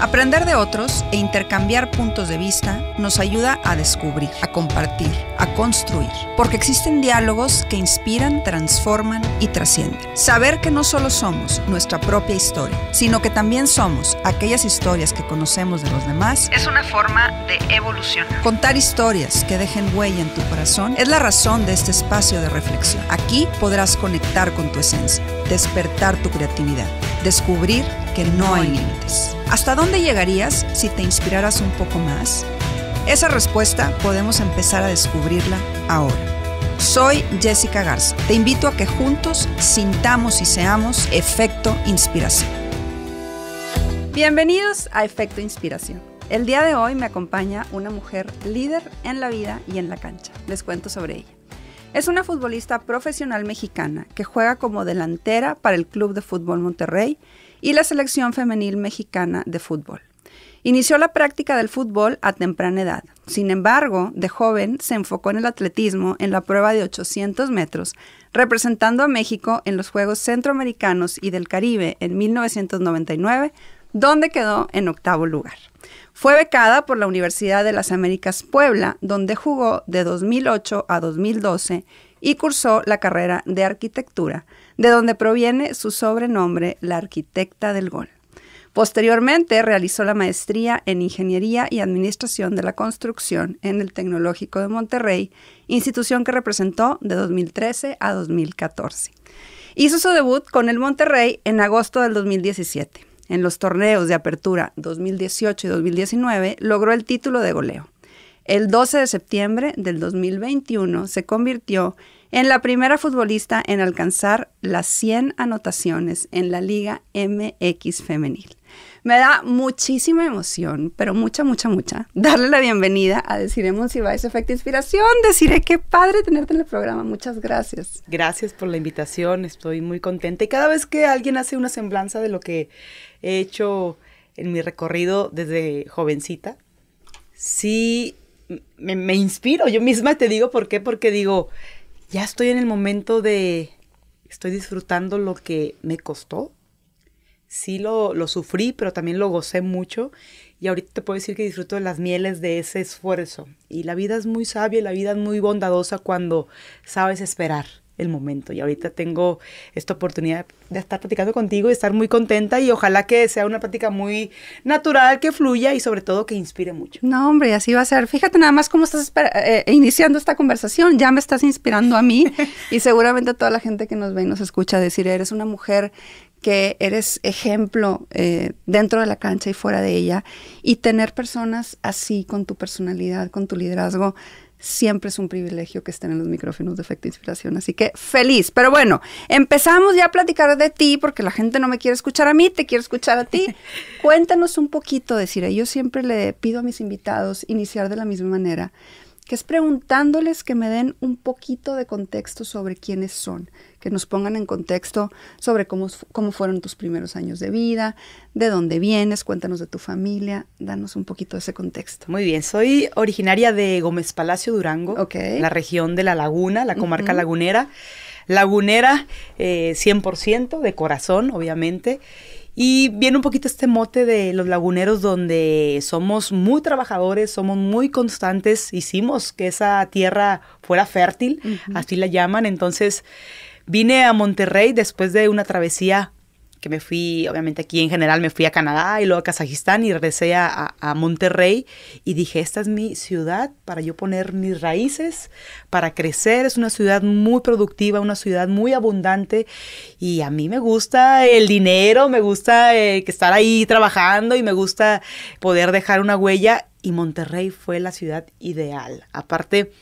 Aprender de otros e intercambiar puntos de vista nos ayuda a descubrir, a compartir, a construir, porque existen diálogos que inspiran, transforman y trascienden. Saber que no solo somos nuestra propia historia, sino que también somos aquellas historias que conocemos de los demás, es una forma de evolucionar. Contar historias que dejen huella en tu corazón es la razón de este espacio de reflexión. Aquí podrás conectar con tu esencia, despertar tu creatividad, descubrir no hay límites. ¿Hasta dónde llegarías si te inspiraras un poco más? Esa respuesta podemos empezar a descubrirla ahora. Soy Jessica Garza. Te invito a que juntos sintamos y seamos efecto inspiración. Bienvenidos a Efecto Inspiración. El día de hoy me acompaña una mujer líder en la vida y en la cancha. Les cuento sobre ella. Es una futbolista profesional mexicana que juega como delantera para el Club de Fútbol Monterrey y la selección femenil mexicana de fútbol. Inició la práctica del fútbol a temprana edad. Sin embargo, de joven se enfocó en el atletismo en la prueba de 800 metros, representando a México en los Juegos Centroamericanos y del Caribe en 1999, donde quedó en octavo lugar. Fue becada por la Universidad de las Américas Puebla, donde jugó de 2008 a 2012 y cursó la carrera de arquitectura, de donde proviene su sobrenombre, la arquitecta del gol. Posteriormente realizó la maestría en Ingeniería y Administración de la Construcción en el Tecnológico de Monterrey, institución que representó de 2013 a 2014. Hizo su debut con el Monterrey en agosto del 2017. En los torneos de apertura 2018 y 2019 logró el título de goleo. El 12 de septiembre del 2021 se convirtió en en la primera futbolista en alcanzar las 100 anotaciones en la Liga MX femenil. Me da muchísima emoción, pero mucha, mucha, mucha, darle la bienvenida a Deciremos si va inspiración. Deciré qué padre tenerte en el programa. Muchas gracias. Gracias por la invitación. Estoy muy contenta. Y cada vez que alguien hace una semblanza de lo que he hecho en mi recorrido desde jovencita, sí me inspiro. Yo misma te digo por qué. Porque digo, ya estoy en el momento de, estoy disfrutando lo que me costó. Sí lo, lo sufrí, pero también lo gocé mucho. Y ahorita te puedo decir que disfruto de las mieles de ese esfuerzo. Y la vida es muy sabia y la vida es muy bondadosa cuando sabes esperar el momento. Y ahorita tengo esta oportunidad de estar platicando contigo y estar muy contenta y ojalá que sea una plática muy natural, que fluya y sobre todo que inspire mucho. No, hombre, así va a ser. Fíjate nada más cómo estás eh, iniciando esta conversación. Ya me estás inspirando a mí y seguramente a toda la gente que nos ve y nos escucha decir, eres una mujer que eres ejemplo eh, dentro de la cancha y fuera de ella, y tener personas así con tu personalidad, con tu liderazgo, Siempre es un privilegio que estén en los micrófonos de efecto e inspiración, así que feliz. Pero bueno, empezamos ya a platicar de ti porque la gente no me quiere escuchar a mí, te quiere escuchar a ti. Cuéntanos un poquito, decir, yo siempre le pido a mis invitados iniciar de la misma manera que es preguntándoles que me den un poquito de contexto sobre quiénes son, que nos pongan en contexto sobre cómo, cómo fueron tus primeros años de vida, de dónde vienes, cuéntanos de tu familia, danos un poquito de ese contexto. Muy bien, soy originaria de Gómez Palacio, Durango, la región de La Laguna, la comarca lagunera lagunera. Lagunera eh, por 100% de corazón, obviamente y viene un poquito este mote de los laguneros donde somos muy trabajadores, somos muy constantes, hicimos que esa tierra fuera fértil, así la llaman. Entonces vine a Monterrey después de una travesía que me fui, obviamente aquí en general me fui a Canadá y luego a Kazajistán y regresé a, Monterrey y dije, esta es mi ciudad para yo poner mis raíces, para crecer, es una ciudad muy productiva, una ciudad muy abundante y a mí me gusta el dinero, me gusta eh, que estar ahí trabajando y me gusta poder dejar una huella y Monterrey fue la ciudad ideal. Aparte,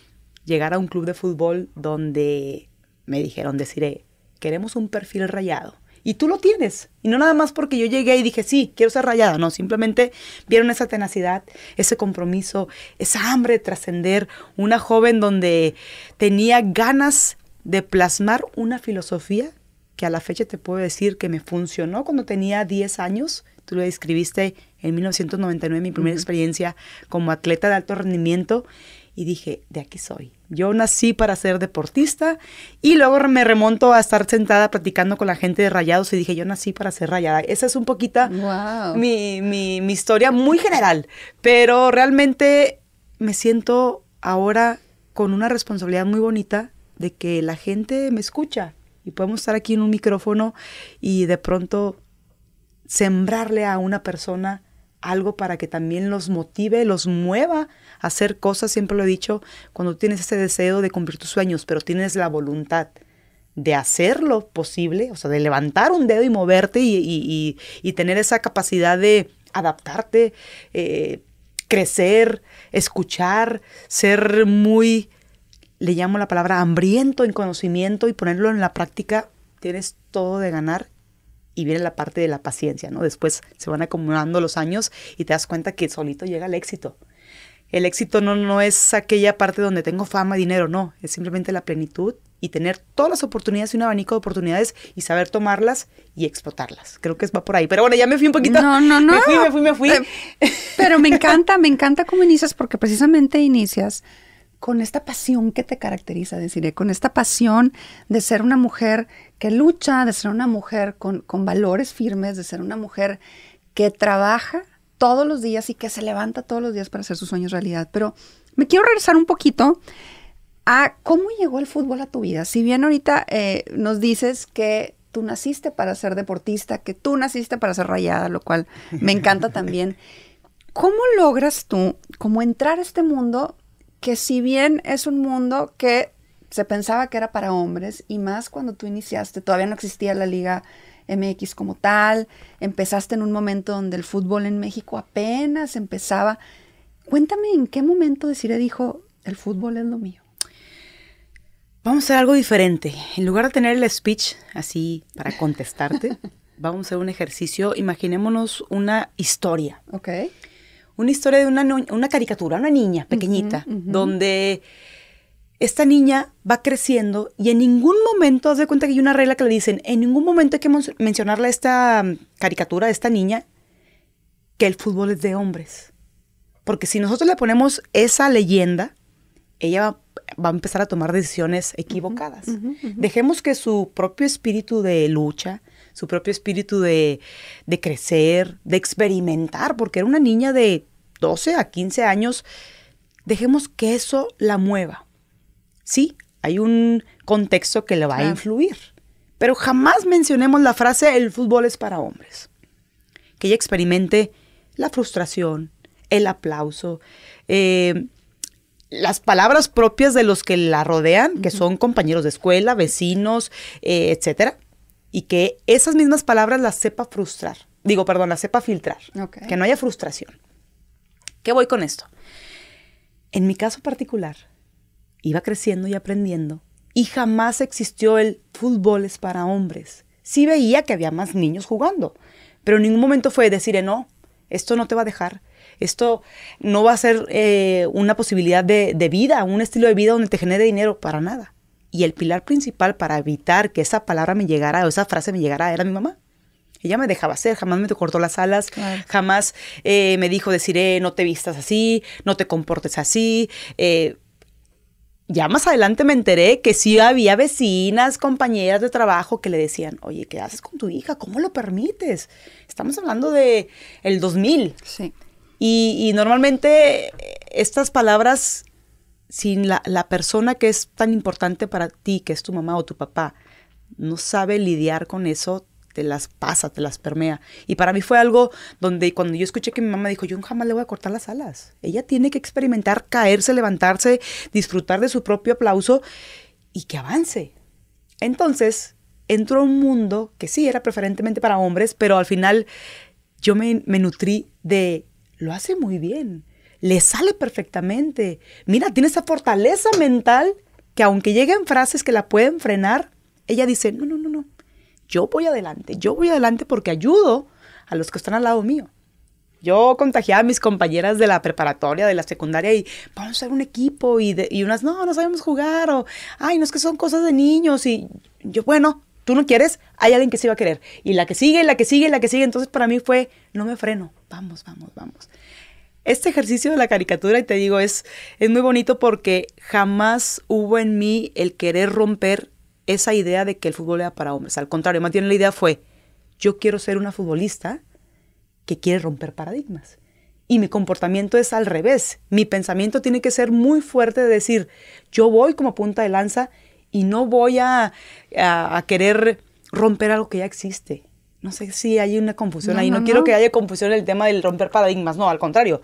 llegar a un club de fútbol donde me dijeron, deciré, queremos un perfil rayado y tú lo tienes. Y no nada más porque yo llegué y dije, sí, quiero ser rayada. No, simplemente vieron esa tenacidad, ese compromiso, esa hambre de trascender. Una joven donde tenía ganas de plasmar una filosofía que a la fecha te puedo decir que me funcionó cuando tenía 10 años. Tú lo describiste en 1999, mi primera experiencia como atleta de alto rendimiento. Y dije, de aquí soy yo nací para ser deportista y luego me remonto a estar sentada platicando con la gente de Rayados y dije, yo nací para ser rayada. Esa es un poquita mi, mi historia muy general, pero realmente me siento ahora con una responsabilidad muy bonita de que la gente me escucha y podemos estar aquí en un micrófono y de pronto sembrarle a una persona algo para que también los motive, los mueva a hacer cosas. Siempre lo he dicho, cuando tienes ese deseo de cumplir tus sueños, pero tienes la voluntad de hacerlo posible, o sea, de levantar un dedo y moverte y, tener esa capacidad de adaptarte, eh, crecer, escuchar, ser muy, le llamo la palabra, hambriento en conocimiento y ponerlo en la práctica, tienes todo de ganar y viene la parte de la paciencia, ¿no? Después se van acumulando los años y te das cuenta que solito llega el éxito. El éxito no, no es aquella parte donde tengo fama, dinero, no, es simplemente la plenitud y tener todas las oportunidades y un abanico de oportunidades y saber tomarlas y explotarlas. Creo que va por ahí. Pero bueno, ya me fui un poquito. No, no, no. Me fui, me fui, me fui. Eh, pero me encanta, me encanta cómo inicias porque precisamente inicias con esta pasión que te caracteriza, deciré, eh, con esta pasión de ser una mujer que lucha, de ser una mujer con, valores firmes, de ser una mujer que trabaja todos los días y que se levanta todos los días para hacer sus sueños realidad. Pero me quiero regresar un poquito a cómo llegó el fútbol a tu vida. Si bien ahorita eh, nos dices que tú naciste para ser deportista, que tú naciste para ser rayada, lo cual me encanta también. ¿Cómo logras tú, como entrar a este mundo que si bien es un mundo que se pensaba que era para hombres, y más cuando tú iniciaste, todavía no existía la liga MX como tal, empezaste en un momento donde el fútbol en México apenas empezaba. Cuéntame en qué momento Desiree dijo, el fútbol es lo mío. Vamos a hacer algo diferente. En lugar de tener el speech así para contestarte, vamos a hacer un ejercicio. Imaginémonos una historia. Ok una historia de una, caricatura, una niña pequeñita, donde esta niña va creciendo y en ningún momento, haz de cuenta que hay una regla que le dicen, en ningún momento hay que mencionarle a esta caricatura, a esta niña, que el fútbol es de hombres. Porque si nosotros le ponemos esa leyenda, ella va, a empezar a tomar decisiones equivocadas. Dejemos que su propio espíritu de lucha, su propio espíritu de, crecer, de experimentar, porque era una niña de 12 a 15 años. Dejemos que eso la mueva. Sí, hay un contexto que le va a influir, pero jamás mencionemos la frase el fútbol es para hombres. Que ella experimente la frustración, el aplauso, eh, las palabras propias de los que la rodean, que son compañeros de escuela, vecinos, etc eh, etcétera, y que esas mismas palabras las sepa frustrar. Digo, perdón, las sepa filtrar. Que no haya frustración. ¿Qué voy con esto? En mi caso particular, iba creciendo y aprendiendo y jamás existió el fútbol es para hombres. Sí veía que había más niños jugando, pero en ningún momento fue decir, eh, no, esto no te va a dejar, esto no va a ser eh, una posibilidad de, de vida, un estilo de vida donde te genere dinero, para nada. Y el pilar principal para evitar que esa palabra me llegara o esa frase me llegara era mi mamá. Ella me dejaba ser, jamás me cortó las alas, jamás eh, me dijo decir, eh, no te vistas así, no te comportes así. Eh, ya más adelante me enteré que sí había vecinas, compañeras de trabajo que le decían, oye, ¿qué haces con tu hija? ¿Cómo lo permites? Estamos hablando de el 2000. Sí. y normalmente estas palabras sin la, persona que es tan importante para ti, que es tu mamá o tu papá, no sabe lidiar con eso, te las pasa, te las permea. Y para mí fue algo donde cuando yo escuché que mi mamá dijo, yo jamás le voy a cortar las alas. Ella tiene que experimentar, caerse, levantarse, disfrutar de su propio aplauso y que avance. Entonces, entró a un mundo que sí era preferentemente para hombres, pero al final yo me nutrí de, lo hace muy bien, le sale perfectamente. Mira, tiene esa fortaleza mental que aunque lleguen frases que la pueden frenar, ella dice, no, no, no, no, yo voy adelante, yo voy adelante porque ayudo a los que están al lado mío. Yo contagiaba a mis compañeras de la preparatoria, de la secundaria, y vamos a ser un equipo, y, y unas, no, no sabemos jugar, o, ay, no es que son cosas de niños, y yo, bueno, tú no quieres, hay alguien que sí va a querer. Y la que sigue, la que sigue, la que sigue. Entonces para mí fue, no me freno, vamos, vamos, vamos este ejercicio de la caricatura, y te digo, es, es muy bonito porque jamás hubo en mí el querer romper esa idea de que el fútbol era para hombres. Al contrario, más bien la idea fue, yo quiero ser una futbolista que quiere romper paradigmas. Y mi comportamiento es al revés. Mi pensamiento tiene que ser muy fuerte de decir, yo voy como punta de lanza y no voy a, a, a querer romper algo que ya existe. No sé si hay una confusión ahí. No, quiero que haya confusión en el tema del romper paradigmas. No, al contrario.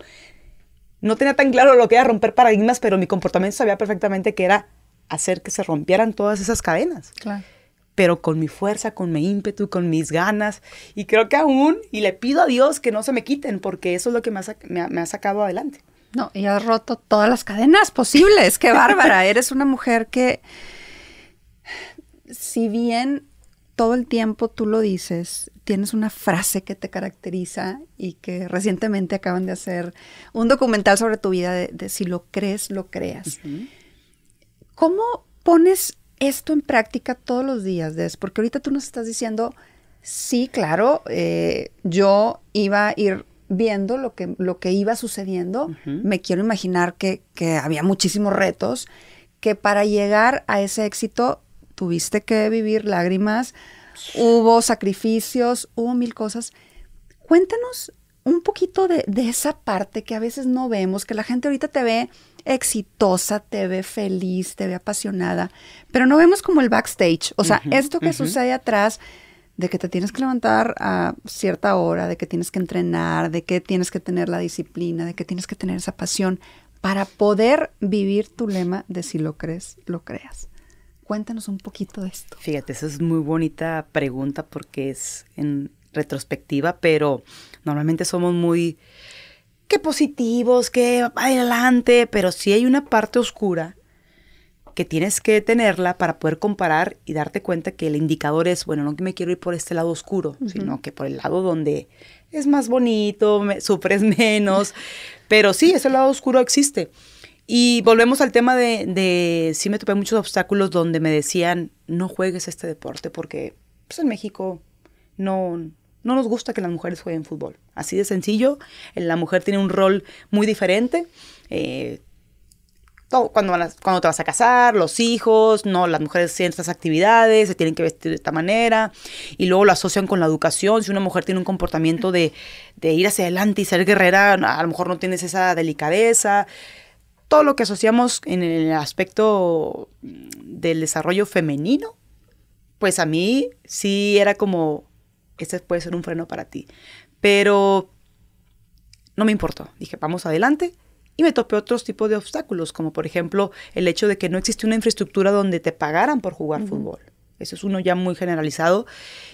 No tenía tan claro lo que era romper paradigmas, pero mi comportamiento sabía perfectamente que era hacer que se rompieran todas esas cadenas. Claro. Pero con mi fuerza, con mi ímpetu, con mis ganas. Y creo que aún, y le pido a Dios que no se me quiten, porque eso es lo que me ha, me ha, me ha sacado adelante. No, y has roto todas las cadenas posibles. ¡Qué bárbara! Eres una mujer que, si bien todo el tiempo tú lo dices, tienes una frase que te caracteriza y que recientemente acaban de hacer un documental sobre tu vida de, si lo crees, lo creas. ¿Cómo pones esto en práctica todos los días, Des? Porque ahorita tú nos estás diciendo, sí, claro, eh, yo iba a ir viendo lo que, lo que iba sucediendo, me quiero imaginar que, que había muchísimos retos, que para llegar a ese éxito tuviste que vivir lágrimas, hubo sacrificios, hubo mil cosas. Cuéntanos un poquito de, esa parte que a veces no vemos, que la gente ahorita te ve exitosa, te ve feliz, te ve apasionada, pero no vemos como el backstage, o sea, esto que sucede atrás de que te tienes que levantar a cierta hora, de que tienes que entrenar, de que tienes que tener la disciplina, de que tienes que tener esa pasión para poder vivir tu lema de si lo crees, lo creas. Cuéntanos un poquito de esto. Fíjate, esa es muy bonita pregunta porque es en retrospectiva, pero normalmente somos muy qué positivos, qué adelante, pero sí hay una parte oscura que tienes que tenerla para poder comparar y darte cuenta que el indicador es, bueno, no que me quiero ir por este lado oscuro, sino que por el lado donde es más bonito, me, sufres menos, pero sí, ese lado oscuro existe. Y volvemos al tema de, de, sí me topé muchos obstáculos donde me decían, no juegues este deporte porque pues, en México no, no nos gusta que las mujeres jueguen fútbol. Así de sencillo, la mujer tiene un rol muy diferente. Eh, cuando, cuando te vas a casar, los hijos, no, las mujeres tienen estas actividades, se tienen que vestir de esta manera, y luego lo asocian con la educación. Si una mujer tiene un comportamiento de ir hacia adelante y ser guerrera, a lo mejor no tienes esa delicadeza todo lo que asociamos en el aspecto del desarrollo femenino, pues a mí sí era como, este puede ser un freno para ti. Pero no me importó. Dije, vamos adelante. Y me topé otros tipos de obstáculos, como por ejemplo el hecho de que no existe una infraestructura donde te pagaran por jugar fútbol. Eso es uno ya muy generalizado.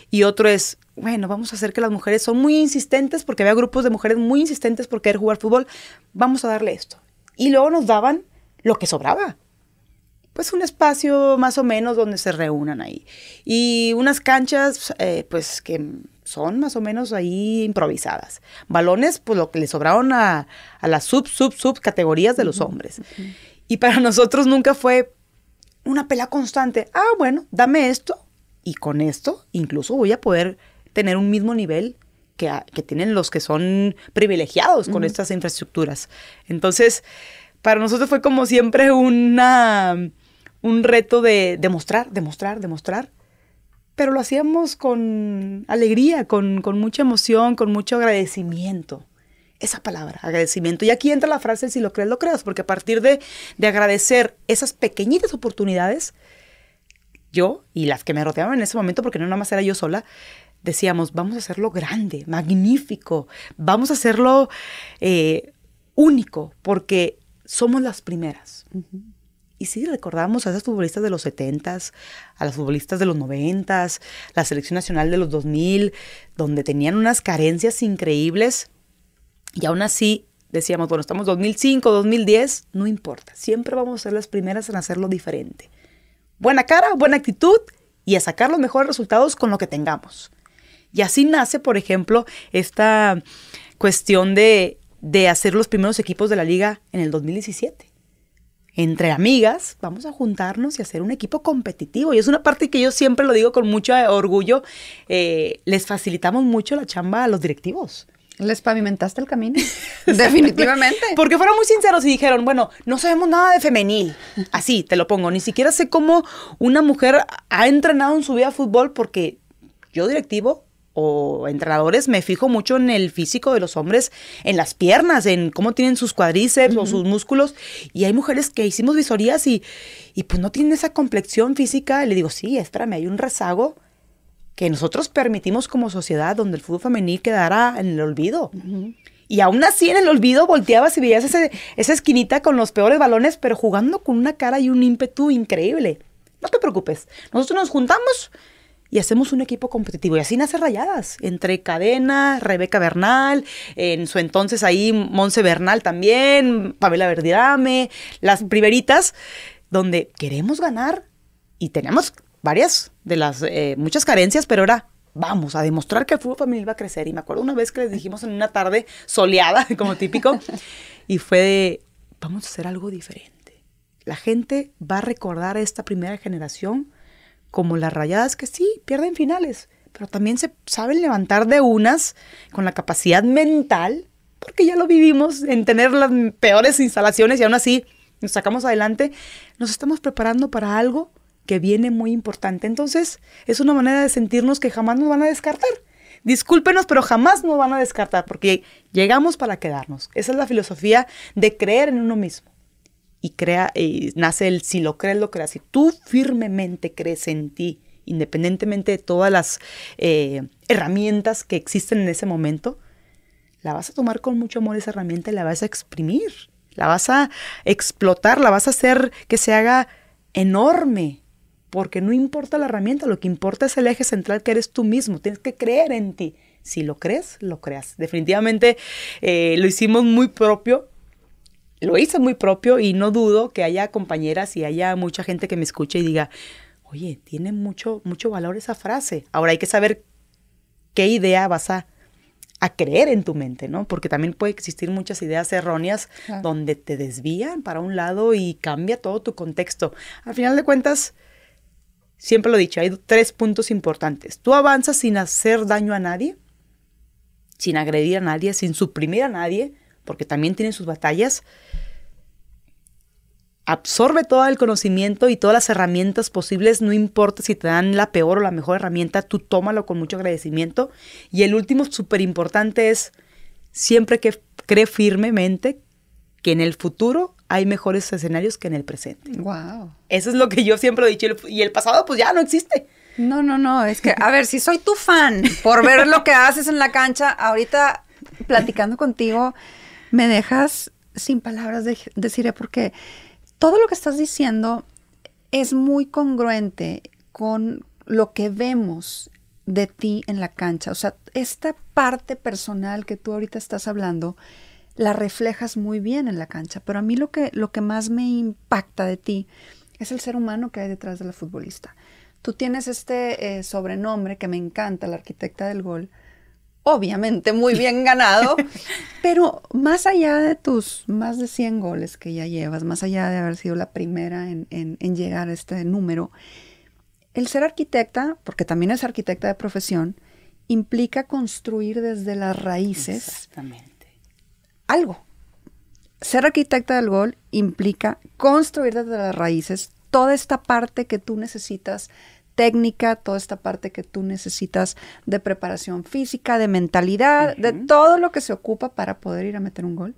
Y otro es, bueno, vamos a hacer que las mujeres son muy insistentes, porque había grupos de mujeres muy insistentes por querer jugar fútbol. Vamos a darle esto y luego nos daban lo que sobraba. Pues un espacio más o menos donde se reúnan ahí. Y unas canchas, eh, pues que son más o menos ahí improvisadas. Balones, pues lo que le sobraron a, las sub, sub, sub categorías de los hombres. Y para nosotros nunca fue una pela constante. Ah, bueno, dame esto y con esto incluso voy a poder tener un mismo nivel que, tienen los que son privilegiados con estas infraestructuras. Entonces, para nosotros fue como siempre una, un reto de demostrar, demostrar, demostrar, pero lo hacíamos con alegría, con, mucha emoción, con mucho agradecimiento esa palabra, agradecimiento. Y aquí entra la frase, si lo crees, lo creas, porque a partir de, de, agradecer esas pequeñitas oportunidades, yo y las que me rodeaban en ese momento, porque no nada más era yo sola, decíamos, vamos a hacerlo grande, magnífico, vamos a hacerlo eh, único, porque somos las primeras. Y si recordamos a esas futbolistas de los 70s, a las futbolistas de los 90s, la selección nacional de los 2000, donde tenían unas carencias increíbles. Y aún así decíamos, bueno, estamos 2005, 2010, no importa, siempre vamos a ser las primeras en hacerlo diferente. Buena cara, buena actitud y a sacar los mejores resultados con lo que tengamos. Y así nace, por ejemplo, esta cuestión de, hacer los primeros equipos de la liga en el 2017 entre amigas, vamos a juntarnos y hacer un equipo competitivo. Y es una parte que yo siempre lo digo con mucho orgullo, eh, les facilitamos mucho la chamba a los directivos. Les pavimentaste el camino. Definitivamente. Porque fueron muy sinceros y dijeron, bueno, no sabemos nada de femenil. Así, te lo pongo. Ni siquiera sé cómo una mujer ha entrenado en su vida fútbol porque yo directivo o entrenadores me fijo mucho en el físico de los hombres, en las piernas, en cómo tienen sus cuadríceps o sus músculos. Y hay mujeres que hicimos visorías y, y pues no tienen esa complexión física. le digo, sí, espérame, hay un rezago que nosotros permitimos como sociedad donde el fútbol femenil quedará en el olvido. Y aún así en el olvido volteabas y veías ese, esa esquinita con los peores balones, pero jugando con una cara y un ímpetu increíble. No te preocupes, nosotros nos juntamos y hacemos un equipo competitivo. Y así nace Rayadas, entre Cadena, Rebeca Bernal, en su entonces ahí Monse Bernal también, Pamela Verdirame, las primeritas, donde queremos ganar y tenemos varias de las eh, muchas carencias, pero ahora vamos a demostrar que el fútbol también va a crecer. Y me acuerdo una vez que les dijimos en una tarde soleada, como típico, y fue de, vamos a hacer algo diferente. La gente va a recordar a esta primera generación como las rayadas que sí, pierden finales, pero también se saben levantar de unas con la capacidad mental, porque ya lo vivimos en tener las peores instalaciones y aún así nos sacamos adelante, nos estamos preparando para algo que viene muy importante. Entonces, es una manera de sentirnos que jamás nos van a descartar. Discúlpenos, pero jamás nos van a descartar porque llegamos para quedarnos. Esa es la filosofía de creer en uno mismo y crea, y nace el si lo crees, lo creas. Si tú firmemente crees en ti, independientemente de todas las eh, herramientas que existen en ese momento, la vas a tomar con mucho amor esa herramienta y la vas a exprimir, la vas a explotar, la vas a hacer que se haga enorme, porque no importa la herramienta, lo que importa es el eje central que eres tú mismo, tienes que creer en ti. Si lo crees, lo creas. Definitivamente eh, lo hicimos muy propio lo hice muy propio y no dudo que haya compañeras y haya mucha gente que me escuche y diga, oye, tiene mucho, mucho valor esa frase. Ahora hay que saber qué idea vas a, a creer en tu mente, ¿no? Porque también puede existir muchas ideas erróneas donde te desvían para un lado y cambia todo tu contexto. Al final de cuentas, siempre lo he dicho, hay tres puntos importantes. Tú avanzas sin hacer daño a nadie, sin agredir a nadie, sin suprimir a nadie, porque también tienen sus batallas, absorbe todo el conocimiento y todas las herramientas posibles, no importa si te dan la peor o la mejor herramienta, tú tómalo con mucho agradecimiento. Y el último súper importante es, siempre que cree firmemente que en el futuro hay mejores escenarios que en el presente. Wow. Eso es lo que yo siempre he dicho. Y el pasado, pues ya no existe. No, no, no. Es que, a ver, si soy tu fan por ver lo que haces en la cancha, ahorita platicando contigo, me dejas sin palabras, de, deciré, porque todo lo que estás diciendo es muy congruente con lo que vemos de ti en la cancha. O sea, esta parte personal que tú ahorita estás hablando, la reflejas muy bien en la cancha, pero a mí lo que, lo que más me impacta de ti es el ser humano que hay detrás de la futbolista. Tú tienes este eh, sobrenombre que me encanta, la arquitecta del gol, obviamente muy bien ganado, pero más allá de tus más de 100 goles que ya llevas, más allá de haber sido la primera en, llegar a este número, el ser arquitecta, porque también es arquitecta de profesión, implica construir desde las raíces algo. Ser arquitecta del gol implica construir desde las raíces toda esta parte que tú necesitas técnica, toda esta parte que tú necesitas de preparación física, de mentalidad, de todo lo que se ocupa para poder ir a meter un gol.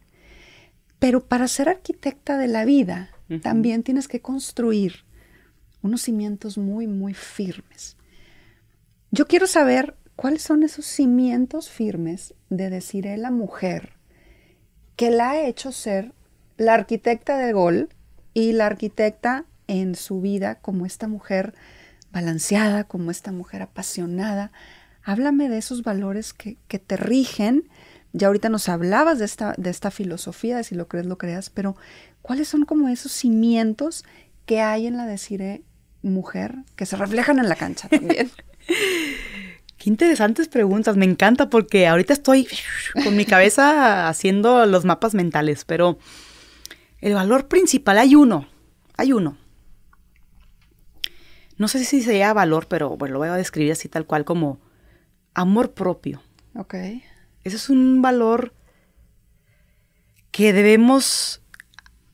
Pero para ser arquitecta de la vida, también tienes que construir unos cimientos muy, muy firmes. Yo quiero saber cuáles son esos cimientos firmes de decir a la mujer que la ha hecho ser la arquitecta del gol y la arquitecta en su vida como esta mujer balanceada, como esta mujer apasionada. Háblame de esos valores que, te rigen. Ya ahorita nos hablabas de esta, de esta filosofía, de si lo crees, lo creas, pero ¿cuáles son como esos cimientos que hay en la decir eh, mujer que se reflejan en la cancha también? Qué interesantes preguntas, me encanta porque ahorita estoy con mi cabeza haciendo los mapas mentales, pero el valor principal, hay uno, hay uno, no sé si sea valor, pero bueno, lo voy a describir así tal cual como amor propio. Ok. Ese es un valor que debemos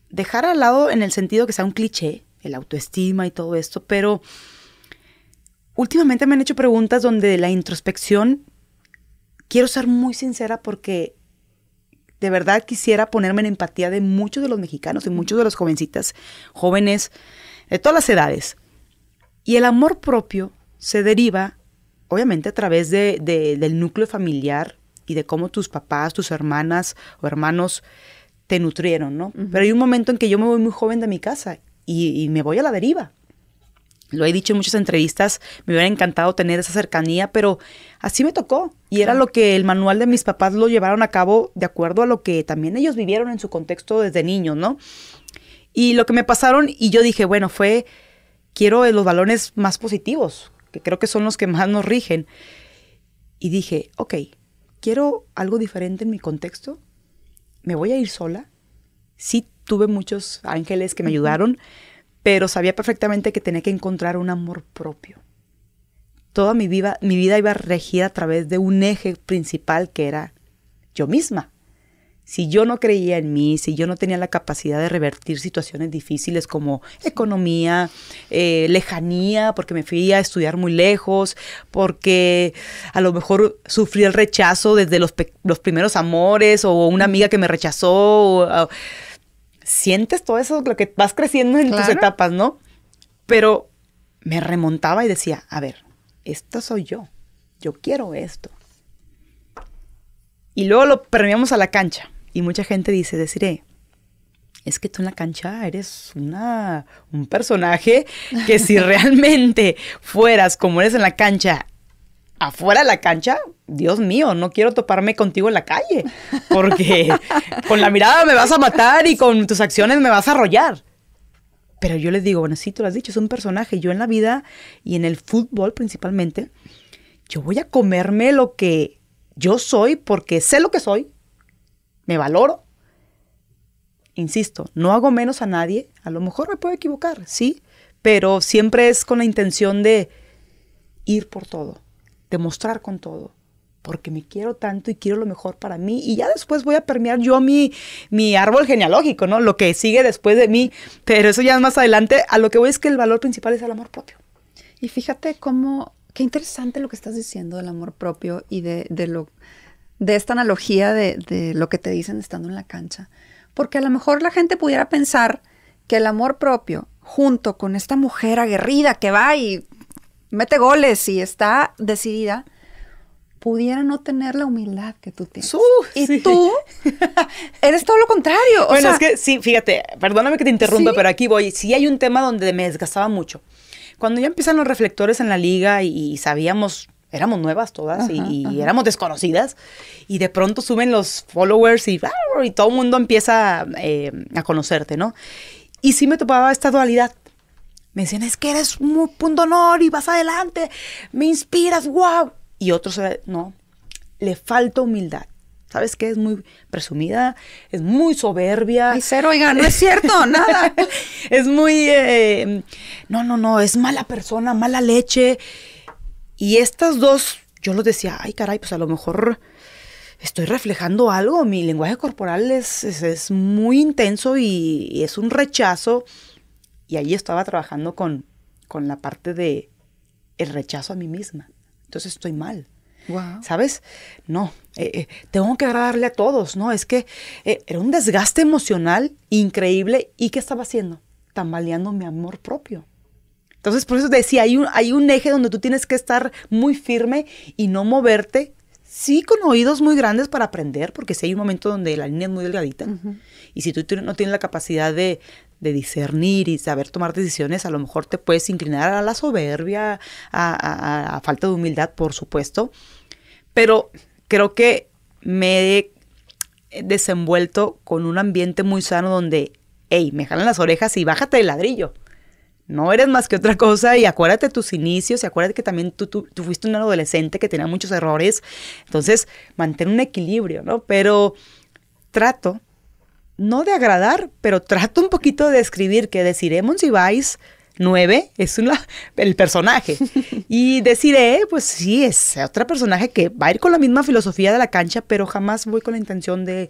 dejar al lado en el sentido que sea un cliché, el autoestima y todo esto, pero últimamente me han hecho preguntas donde la introspección, quiero ser muy sincera porque de verdad quisiera ponerme en empatía de muchos de los mexicanos y muchos de los jovencitas, jóvenes de todas las edades, y el amor propio se deriva, obviamente, a través de, del núcleo familiar y de cómo tus papás, tus hermanas o hermanos te nutrieron, ¿no? Pero hay un momento en que yo me voy muy joven de mi casa y, me voy a la deriva. Lo he dicho en muchas entrevistas, me hubiera encantado tener esa cercanía, pero así me tocó. Y era lo que el manual de mis papás lo llevaron a cabo de acuerdo a lo que también ellos vivieron en su contexto desde niños, ¿no? Y lo que me pasaron, y yo dije, bueno, fue quiero los balones más positivos, que creo que son los que más nos rigen. Y dije, ok, quiero algo diferente en mi contexto, me voy a ir sola. Sí tuve muchos ángeles que me ayudaron, pero sabía perfectamente que tenía que encontrar un amor propio. Toda mi vida, mi vida iba regida a través de un eje principal que era yo misma. Si yo no creía en mí, si yo no tenía la capacidad de revertir situaciones difíciles como economía, eh, lejanía, porque me fui a estudiar muy lejos, porque a lo mejor sufrí el rechazo desde los, primeros amores o una amiga que me rechazó. Ah, sientes todo eso, lo que vas creciendo en tus etapas, ¿no? Pero me remontaba y decía, a ver, esto soy yo, yo quiero esto. Y luego lo premiamos a la cancha. Y mucha gente dice, deciré, es que tú en la cancha eres una, un personaje que si realmente fueras como eres en la cancha, afuera de la cancha, Dios mío, no quiero toparme contigo en la calle, porque con la mirada me vas a matar y con tus acciones me vas a arrollar. Pero yo les digo, bueno, sí, tú lo has dicho, es un personaje. Yo en la vida y en el fútbol principalmente, yo voy a comerme lo que yo soy porque sé lo que soy, me valoro. Insisto, no hago menos a nadie, a lo mejor me puedo equivocar, sí, pero siempre es con la intención de ir por todo, de mostrar con todo, porque me quiero tanto y quiero lo mejor para mí y ya después voy a permear yo mi, mi árbol genealógico, ¿no? Lo que sigue después de mí, pero eso ya es más adelante, a lo que voy es que el valor principal es el amor propio. Y fíjate cómo, qué interesante lo que estás diciendo del amor propio y de, de lo de esta analogía de, lo que te dicen estando en la cancha. Porque a lo mejor la gente pudiera pensar que el amor propio, junto con esta mujer aguerrida que va y mete goles y está decidida, pudiera no tener la humildad que tú tienes. y tú eres todo lo contrario. bueno, es que sí, fíjate, perdóname que te interrumpa, pero aquí voy. Sí hay un tema donde me desgastaba mucho. Cuando ya empiezan los reflectores en la liga y sabíamos éramos nuevas todas y, éramos desconocidas. Y de pronto suben los followers y, ¡ah! y todo el mundo empieza eh, a conocerte, ¿no? Y sí me topaba esta dualidad. Me decían, es que eres un punto honor y vas adelante, me inspiras, wow. Y otros, eh, no, le falta humildad. ¿Sabes qué? Es muy presumida, es muy soberbia. Ay, cero, oiga, no es cierto, nada. es muy, eh, no, no, no, es mala persona, mala leche. Y estas dos, yo los decía, ay caray, pues a lo mejor estoy reflejando algo, mi lenguaje corporal es, es, muy intenso y, es un rechazo. Y ahí estaba trabajando con, con la parte de el rechazo a mí misma. Entonces estoy mal. ¿Sabes? No, eh, eh, tengo que agradarle a todos, ¿no? Es que eh, era un desgaste emocional increíble. ¿Y qué estaba haciendo? Tambaleando mi amor propio. Entonces, por eso decía, hay un, hay un eje donde tú tienes que estar muy firme y no moverte sí con oídos muy grandes para aprender, porque si sí hay un momento donde la línea es muy delgadita, y si tú no tienes la capacidad de, discernir y saber tomar decisiones, a lo mejor te puedes inclinar a la soberbia, a, falta de humildad, por supuesto, pero creo que me he desenvuelto con un ambiente muy sano donde, hey, me jalan las orejas y bájate del ladrillo. No eres más que otra cosa y acuérdate tus inicios y acuérdate que también tú, tú, fuiste un adolescente que tenía muchos errores. Entonces, mantén un equilibrio, ¿no? Pero trato, no de agradar, pero trato un poquito de escribir que deciré Monsiváis 9 es una, el personaje. Y deciré, pues sí, es otro personaje que va a ir con la misma filosofía de la cancha, pero jamás voy con la intención de,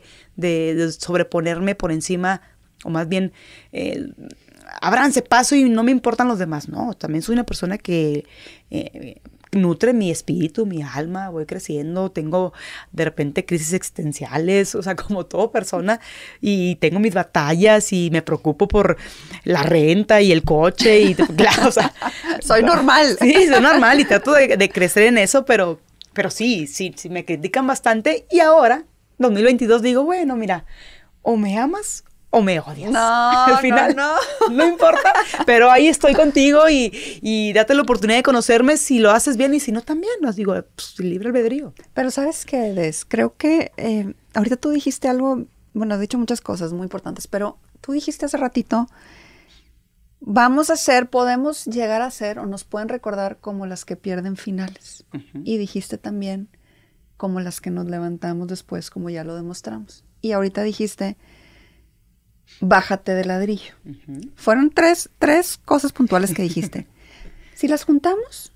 sobreponerme por encima, o más bien... Eh, abranse paso y no me importan los demás. No, también soy una persona que eh, nutre mi espíritu, mi alma, voy creciendo, tengo de repente crisis existenciales, o sea, como toda persona, y tengo mis batallas y me preocupo por la renta y el coche y, claro, o sea, soy normal. Sí, soy normal y trato de, crecer en eso, pero, pero sí, sí, sí, me critican bastante y ahora, 2022, digo, bueno, mira, o me amas o me odias. No, al final no, no. importa, pero ahí estoy contigo y, date la oportunidad de conocerme si lo haces bien y si no también, nos digo, pues, libre albedrío. Pero sabes qué, Des, creo que eh, ahorita tú dijiste algo, bueno, has dicho muchas cosas muy importantes, pero tú dijiste hace ratito, vamos a ser, podemos llegar a ser o nos pueden recordar como las que pierden finales. Y dijiste también como las que nos levantamos después, como ya lo demostramos. Y ahorita dijiste bájate de ladrillo. Fueron tres, cosas puntuales que dijiste. si las juntamos,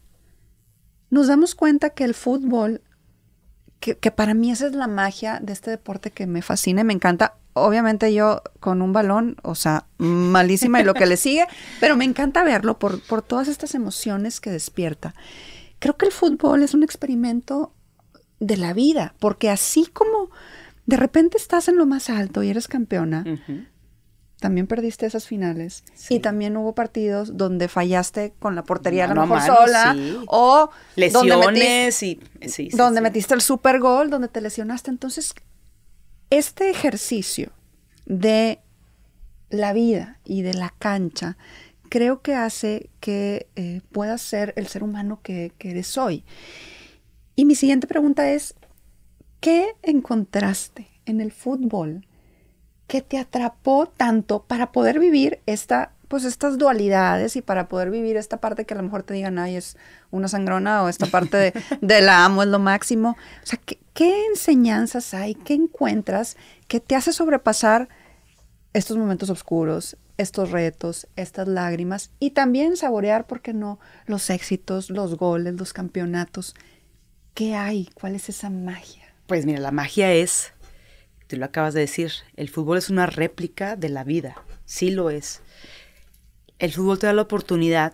nos damos cuenta que el fútbol, que, para mí esa es la magia de este deporte que me fascina y me encanta. Obviamente yo con un balón, o sea, malísima y lo que le sigue, pero me encanta verlo por, todas estas emociones que despierta. Creo que el fútbol es un experimento de la vida, porque así como de repente estás en lo más alto y eres campeona, también perdiste esas finales y también hubo partidos donde fallaste con la portería a lo mejor sola o lesiones donde metiste, y donde metiste el super gol, donde te lesionaste. Entonces, este ejercicio de la vida y de la cancha creo que hace que eh, puedas ser el ser humano que, que eres hoy. Y mi siguiente pregunta es, ¿qué encontraste en el fútbol? ¿Qué te atrapó tanto para poder vivir esta, pues estas dualidades y para poder vivir esta parte que a lo mejor te digan, ay, es una sangrona o esta parte de, la amo es lo máximo? O sea, ¿qué, ¿qué enseñanzas hay? ¿Qué encuentras que te hace sobrepasar estos momentos oscuros, estos retos, estas lágrimas y también saborear, ¿por qué no?, los éxitos, los goles, los campeonatos. ¿Qué hay? ¿Cuál es esa magia? Pues mira, la magia es lo acabas de decir, el fútbol es una réplica de la vida, sí lo es. El fútbol te da la oportunidad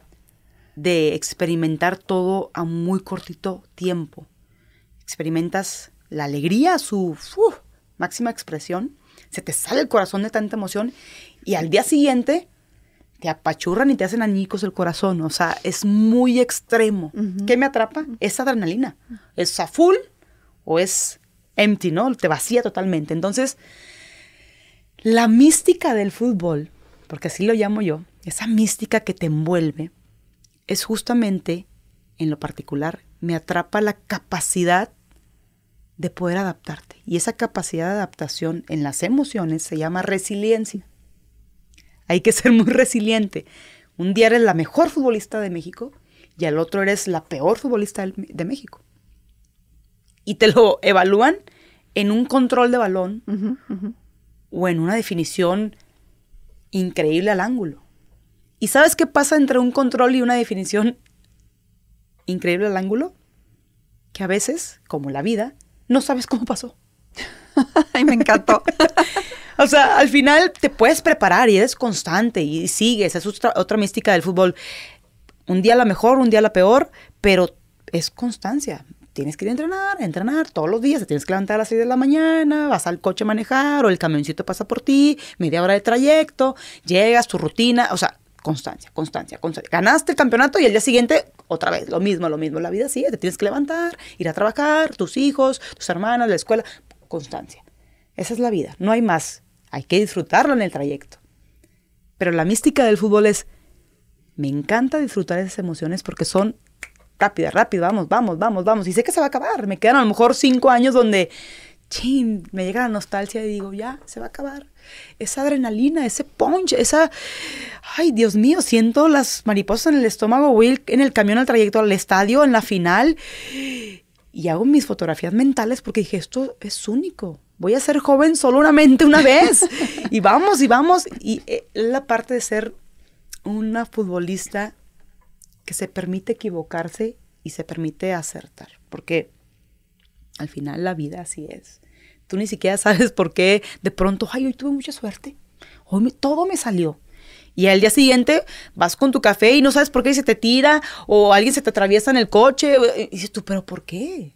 de experimentar todo a muy cortito tiempo. Experimentas la alegría, su máxima expresión, se te sale el corazón de tanta emoción y al día siguiente te apachurran y te hacen añicos el corazón. O sea, es muy extremo. ¿Qué me atrapa? Es adrenalina. ¿Es a full o es empty, ¿no? Te vacía totalmente. Entonces, la mística del fútbol, porque así lo llamo yo, esa mística que te envuelve, es justamente, en lo particular, me atrapa la capacidad de poder adaptarte. Y esa capacidad de adaptación en las emociones se llama resiliencia. Hay que ser muy resiliente. Un día eres la mejor futbolista de México y al otro eres la peor futbolista de México y te lo evalúan en un control de balón o en una definición increíble al ángulo. ¿Y sabes qué pasa entre un control y una definición increíble al ángulo? Que a veces, como la vida, no sabes cómo pasó. Ay, me encantó. o sea, al final te puedes preparar y eres constante y sigues. Es otra, otra mística del fútbol. Un día la mejor, un día la peor, pero es constancia tienes que ir a entrenar, entrenar todos los días, te tienes que levantar a las 6 de la mañana, vas al coche a manejar o el camioncito pasa por ti, media hora de trayecto, llegas, tu rutina, o sea, constancia, constancia, constancia. Ganaste el campeonato y el día siguiente otra vez, lo mismo, lo mismo. La vida sigue, te tienes que levantar, ir a trabajar, tus hijos, tus hermanas, la escuela, constancia. Esa es la vida, no hay más. Hay que disfrutarlo en el trayecto. Pero la mística del fútbol es, me encanta disfrutar esas emociones porque son rápida, rápido vamos, vamos, vamos, vamos. Y sé que se va a acabar. Me quedan a lo mejor cinco años donde, me llega la nostalgia y digo, ya, se va a acabar. Esa adrenalina, ese punch, esa... Ay, Dios mío, siento las mariposas en el estómago, voy en el camión al trayecto al estadio, en la final. Y hago mis fotografías mentales porque dije, esto es único. Voy a ser joven solo una vez. y vamos, y vamos. Y eh, la parte de ser una futbolista que se permite equivocarse y se permite acertar, porque al final la vida así es. Tú ni siquiera sabes por qué de pronto, ay, hoy tuve mucha suerte, hoy todo me salió. Y al día siguiente vas con tu café y no sabes por qué se te tira o alguien se te atraviesa en el coche. Y dices tú, pero ¿por qué?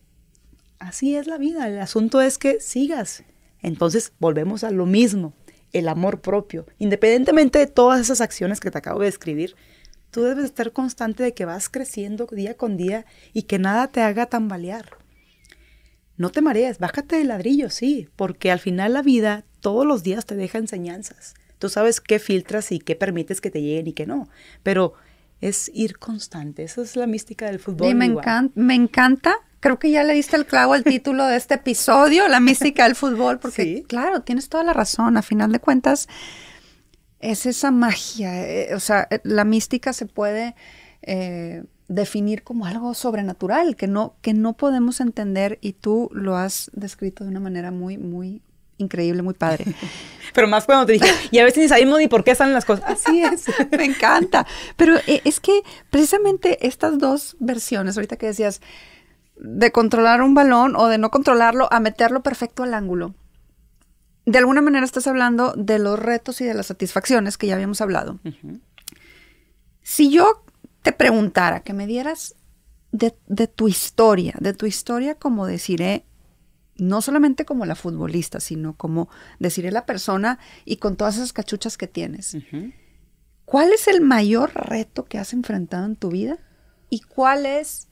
Así es la vida. El asunto es que sigas. Entonces volvemos a lo mismo, el amor propio. Independientemente de todas esas acciones que te acabo de describir, Tú debes estar constante de que vas creciendo día con día y que nada te haga tambalear. No te marees, bájate de ladrillo, sí, porque al final la vida todos los días te deja enseñanzas. Tú sabes qué filtras y qué permites que te lleguen y qué no, pero es ir constante. Esa es la mística del fútbol. Y me, encanta, creo que ya le diste el clavo al título de este episodio, La mística del fútbol, porque claro, tienes toda la razón. A final de cuentas, es esa magia, eh, o sea, eh, la mística se puede eh, definir como algo sobrenatural que no, que no podemos entender y tú lo has descrito de una manera muy, muy increíble, muy padre. Pero más cuando te dije, y a veces ni sabemos ni por qué salen las cosas. Así es, me encanta. Pero es que precisamente estas dos versiones, ahorita que decías, de controlar un balón o de no controlarlo a meterlo perfecto al ángulo de alguna manera estás hablando de los retos y de las satisfacciones que ya habíamos hablado. Si yo te preguntara que me dieras de, tu historia, de tu historia como deciré, no solamente como la futbolista, sino como deciré la persona y con todas esas cachuchas que tienes. ¿Cuál es el mayor reto que has enfrentado en tu vida? ¿Y cuál es,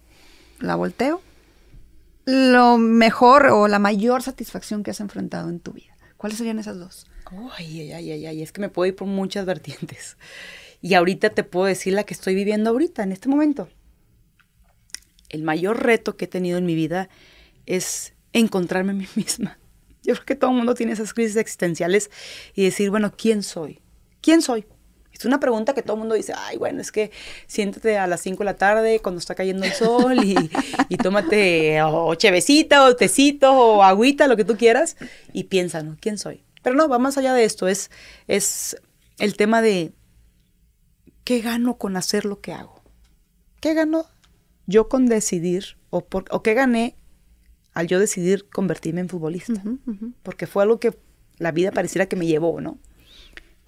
la volteo, lo mejor o la mayor satisfacción que has enfrentado en tu vida? ¿Cuáles serían esas dos? Ay, ay, ay, ay, es que me puedo ir por muchas vertientes. Y ahorita te puedo decir la que estoy viviendo ahorita, en este momento. El mayor reto que he tenido en mi vida es encontrarme a mí misma. Yo creo que todo el mundo tiene esas crisis existenciales y decir, bueno, ¿quién soy? ¿Quién soy? Es una pregunta que todo el mundo dice, ay, bueno, es que siéntate a las 5 de la tarde cuando está cayendo el sol y, tómate o chevecita o tecito o agüita, lo que tú quieras, y piensa, ¿no? ¿Quién soy? Pero no, va más allá de esto, es, es el tema de qué gano con hacer lo que hago. ¿Qué gano yo con decidir o, o qué gané al yo decidir convertirme en futbolista? Porque fue algo que la vida pareciera que me llevó, ¿no?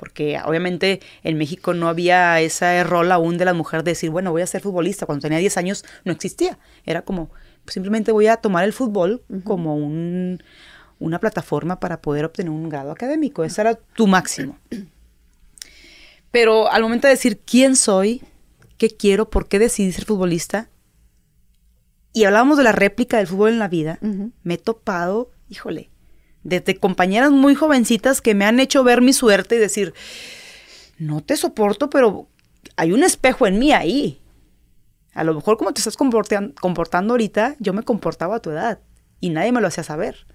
porque obviamente en México no había ese rol aún de la mujer de decir, bueno, voy a ser futbolista. Cuando tenía 10 años no existía. Era como, pues, simplemente voy a tomar el fútbol como una plataforma para poder obtener un grado académico. Ese era tu máximo. Pero al momento de decir quién soy, qué quiero, por qué decidí ser futbolista, y hablábamos de la réplica del fútbol en la vida, me he topado, híjole, desde compañeras muy jovencitas que me han hecho ver mi suerte y decir, no te soporto, pero hay un espejo en mí ahí. A lo mejor como te estás comportando ahorita, yo me comportaba a tu edad y nadie me lo hacía saber.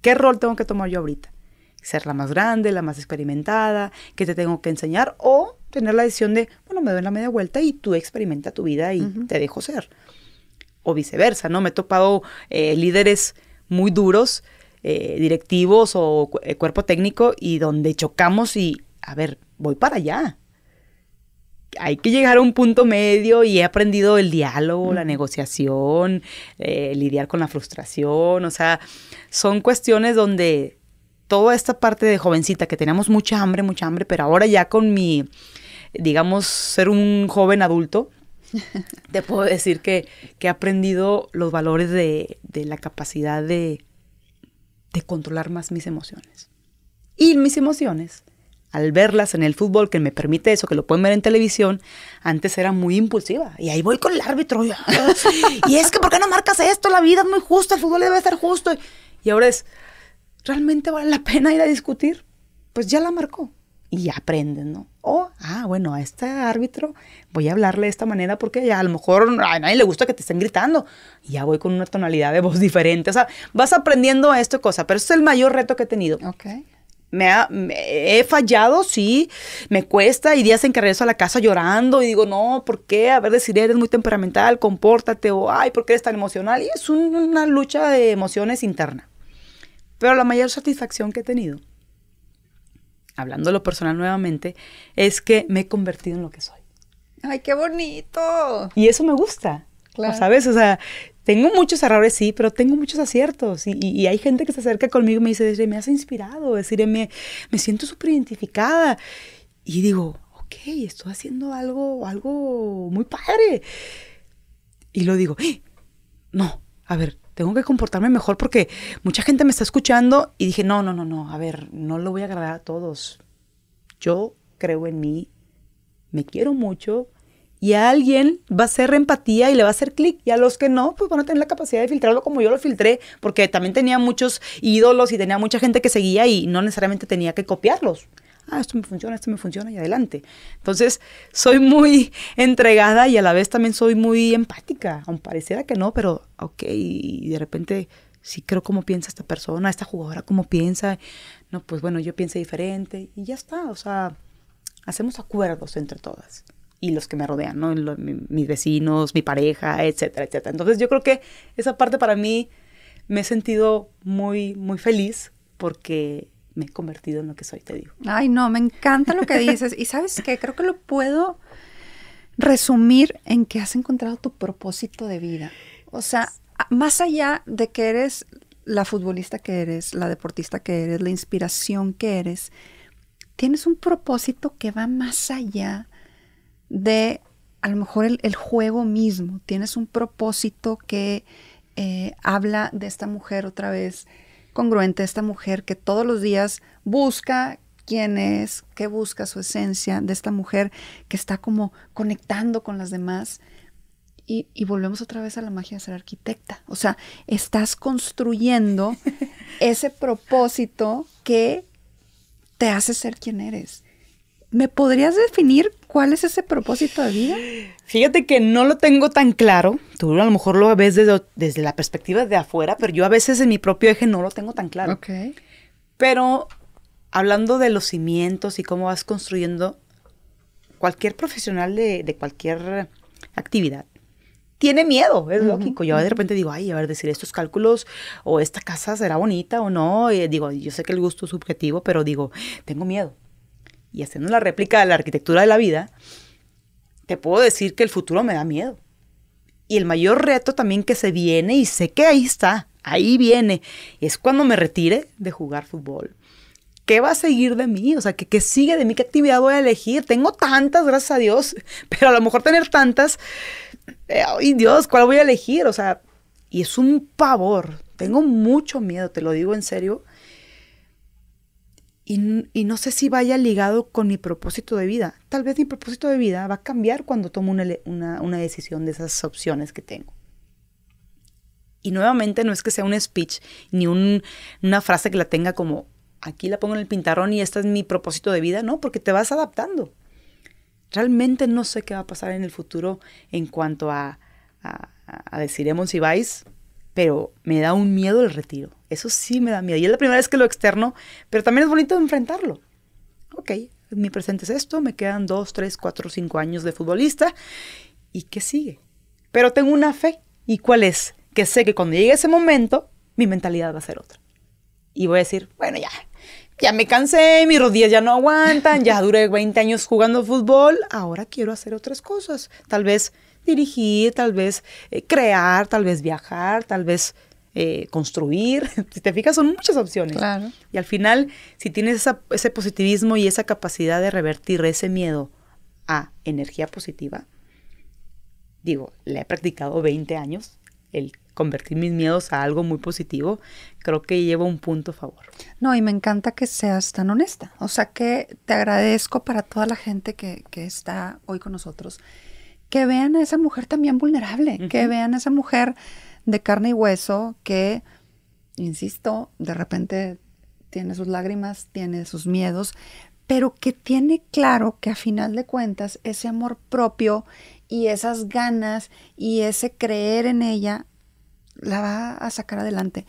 ¿Qué rol tengo que tomar yo ahorita? ¿Ser la más grande, la más experimentada? ¿Qué te tengo que enseñar? O tener la decisión de, bueno, me doy la media vuelta y tú experimenta tu vida y te dejo ser. O viceversa, ¿no? Me he topado eh, líderes muy duros eh, directivos o eh, cuerpo técnico y donde chocamos y, a ver, voy para allá. Hay que llegar a un punto medio y he aprendido el diálogo, la negociación, eh, lidiar con la frustración, o sea, son cuestiones donde toda esta parte de jovencita que teníamos mucha hambre, mucha hambre, pero ahora ya con mi, digamos, ser un joven adulto, te puedo decir que, que he aprendido los valores de, de la capacidad de, de controlar más mis emociones. Y mis emociones, al verlas en el fútbol, que me permite eso, que lo pueden ver en televisión, antes era muy impulsiva. Y ahí voy con el árbitro. Y, y es que, ¿por qué no marcas esto? La vida es muy justa, el fútbol debe ser justo. Y ahora es, ¿realmente vale la pena ir a discutir? Pues ya la marcó y aprenden, ¿no? O, ah, bueno, a este árbitro voy a hablarle de esta manera porque ya a lo mejor a nadie le gusta que te estén gritando. Y ya voy con una tonalidad de voz diferente. O sea, vas aprendiendo a esto cosa, pero este es el mayor reto que he tenido. Ok. Me, he fallado, sí, me cuesta, y días en que regreso a la casa llorando y digo, no, ¿por qué? A ver, decir, eres muy temperamental, compórtate, o ay, ¿por qué eres tan emocional? Y es una lucha de emociones interna. Pero la mayor satisfacción que he tenido hablando lo personal nuevamente, es que me he convertido en lo que soy. ¡Ay, qué bonito! Y eso me gusta. Claro. ¿Sabes? O sea, tengo muchos errores, sí, pero tengo muchos aciertos. Y, hay gente que se acerca conmigo y me dice, me has inspirado, me, siento súper identificada. Y digo, ok, estoy haciendo algo, algo muy padre. Y lo digo, ¡Ah! no, a ver, tengo que comportarme mejor porque mucha gente me está escuchando y dije, no, no, no, no, a ver, no lo voy a agradar a todos. Yo creo en mí, me quiero mucho y a alguien va a ser empatía y le va a hacer clic y a los que no, pues van a tener la capacidad de filtrarlo como yo lo filtré, porque también tenía muchos ídolos y tenía mucha gente que seguía y no necesariamente tenía que copiarlos. Ah, esto me funciona, esto me funciona y adelante. Entonces, soy muy entregada y a la vez también soy muy empática, aunque pareciera que no, pero ok, y de repente sí creo cómo piensa esta persona, esta jugadora, cómo piensa, no, pues bueno, yo pienso diferente y ya está, o sea, hacemos acuerdos entre todas y los que me rodean, ¿no? mis vecinos, mi pareja, etcétera, etcétera. Entonces yo creo que esa parte para mí me he sentido muy, muy feliz porque me he convertido en lo que soy, te digo. Ay, no, me encanta lo que dices. y sabes qué, creo que lo puedo resumir en que has encontrado tu propósito de vida. O sea, más allá de que eres la futbolista que eres, la deportista que eres, la inspiración que eres, tienes un propósito que va más allá de a lo mejor el, juego mismo. Tienes un propósito que eh, habla de esta mujer otra vez congruente esta mujer que todos los días busca quién es, qué busca su esencia de esta mujer que está como conectando con las demás. Y, y, volvemos otra vez a la magia de ser arquitecta. O sea, estás construyendo ese propósito que te hace ser quien eres. ¿Me podrías definir cuál es ese propósito de vida? Fíjate que no lo tengo tan claro. Tú a lo mejor lo ves desde, desde la perspectiva de afuera, pero yo a veces en mi propio eje no lo tengo tan claro. Pero hablando de los cimientos y cómo vas construyendo, cualquier profesional de, cualquier actividad tiene miedo, es lógico. Yo de repente digo, ay, a ver, decir estos cálculos o esta casa será bonita o no. Y digo, yo sé que el gusto es subjetivo, pero digo, tengo miedo y haciendo la réplica de la arquitectura de la vida, te puedo decir que el futuro me da miedo. Y el mayor reto también que se viene, y sé que ahí está, ahí viene, es cuando me retire de jugar fútbol. ¿Qué va a seguir de mí? O sea, ¿qué, ¿qué, sigue de mí? ¿Qué actividad voy a elegir? Tengo tantas, gracias a Dios, pero a lo mejor tener tantas, eh, ¡ay Dios! ¿Cuál voy a elegir? O sea, y es un pavor. Tengo mucho miedo, te lo digo en serio, y, no sé si vaya ligado con mi propósito de vida. Tal vez mi propósito de vida va a cambiar cuando tomo una, decisión de esas opciones que tengo. Y nuevamente no es que sea un speech ni una frase que la tenga como aquí la pongo en el pintarrón y esta es mi propósito de vida, no, porque te vas adaptando. Realmente no sé qué va a pasar en el futuro en cuanto a, a, a decir pero me da un miedo el retiro. Eso sí me da miedo. Y es la primera vez que lo externo, pero también es bonito enfrentarlo. Ok, mi presente es esto, me quedan dos, tres, cuatro, cinco años de futbolista. ¿Y qué sigue? Pero tengo una fe. ¿Y cuál es? Que sé que cuando llegue ese momento, mi mentalidad va a ser otra. Y voy a decir, bueno, ya, ya me cansé, mis rodillas ya no aguantan, ya duré 20 años jugando fútbol, ahora quiero hacer otras cosas. Tal vez dirigir, tal vez eh, crear, tal vez viajar, tal vez eh, construir. si te fijas, son muchas opciones. Y al final, si tienes ese positivismo y esa capacidad de revertir ese miedo a energía positiva, digo, le he practicado 20 años, el convertir mis miedos a algo muy positivo, creo que llevo un punto a favor. No, y me encanta que seas tan honesta. O sea que te agradezco para toda la gente que, que está hoy con nosotros que vean a esa mujer también vulnerable, que vean a esa mujer de carne y hueso que, insisto, de repente tiene sus lágrimas, tiene sus miedos, pero que tiene claro que a final de cuentas ese amor propio y esas ganas y ese creer en ella la va a sacar adelante.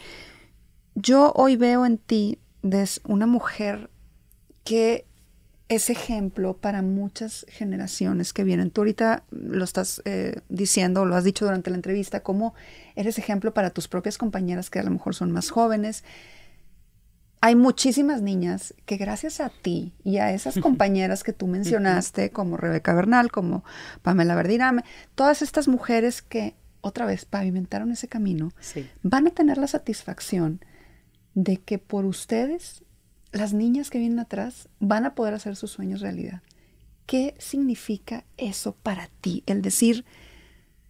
Yo hoy veo en ti des, una mujer que es ejemplo para muchas generaciones que vienen. Tú ahorita lo estás eh, diciendo, lo has dicho durante la entrevista, Como eres ejemplo para tus propias compañeras que a lo mejor son más jóvenes. Hay muchísimas niñas que gracias a ti y a esas compañeras que tú mencionaste, como Rebeca Bernal, como Pamela Verdirame, todas estas mujeres que otra vez pavimentaron ese camino, van a tener la satisfacción de que por ustedes las niñas que vienen atrás van a poder hacer sus sueños realidad. ¿Qué significa eso para ti? El decir,